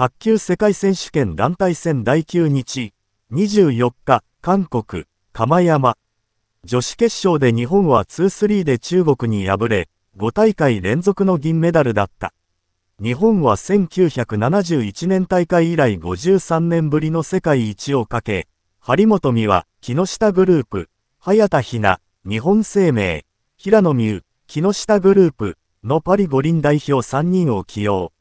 卓球世界選手権団体戦第9日、24日、韓国、釜山。女子決勝で日本は2-3で中国に敗れ、5大会連続の銀メダルだった。日本は1971年大会以来53年ぶりの世界一をかけ、張本美和、木下グループ、早田ひな、日本生命、平野美宇、木下グループのパリ五輪代表3人を起用。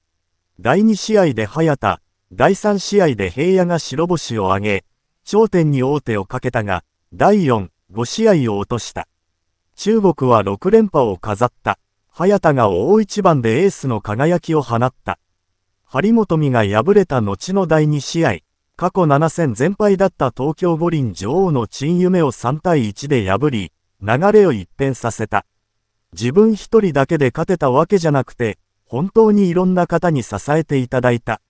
第2試合で早田、第3試合で平野が白星を挙げ、頂点に王手をかけたが、第4、5試合を落とした。中国は6連覇を飾った。早田が大一番でエースの輝きを放った。張本美が敗れた後の第2試合、過去7戦全敗だった東京五輪女王の陳夢を3対1で破り、流れを一変させた。自分一人だけで勝てたわけじゃなくて、本当にいろんな方に支えていただいた。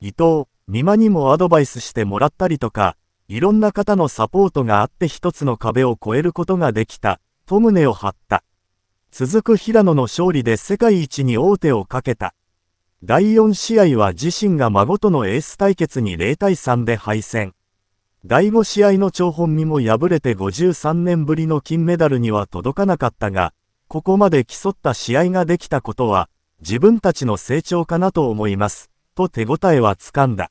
伊藤、美馬にもアドバイスしてもらったりとか、いろんな方のサポートがあって一つの壁を越えることができた、と胸を張った。続く平野の勝利で世界一に王手をかけた。第4試合は自身が孫とのエース対決に0対3で敗戦。第5試合の張本美も敗れて53年ぶりの金メダルには届かなかったが、ここまで競った試合ができたことは、自分たちの成長かなと思います、と手応えはつかんだ。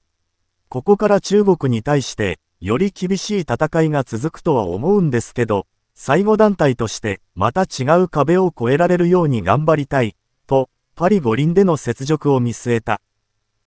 ここから中国に対して、より厳しい戦いが続くとは思うんですけど、最後団体としてまた違う壁を越えられるように頑張りたい、と、パリ五輪での雪辱を見据えた。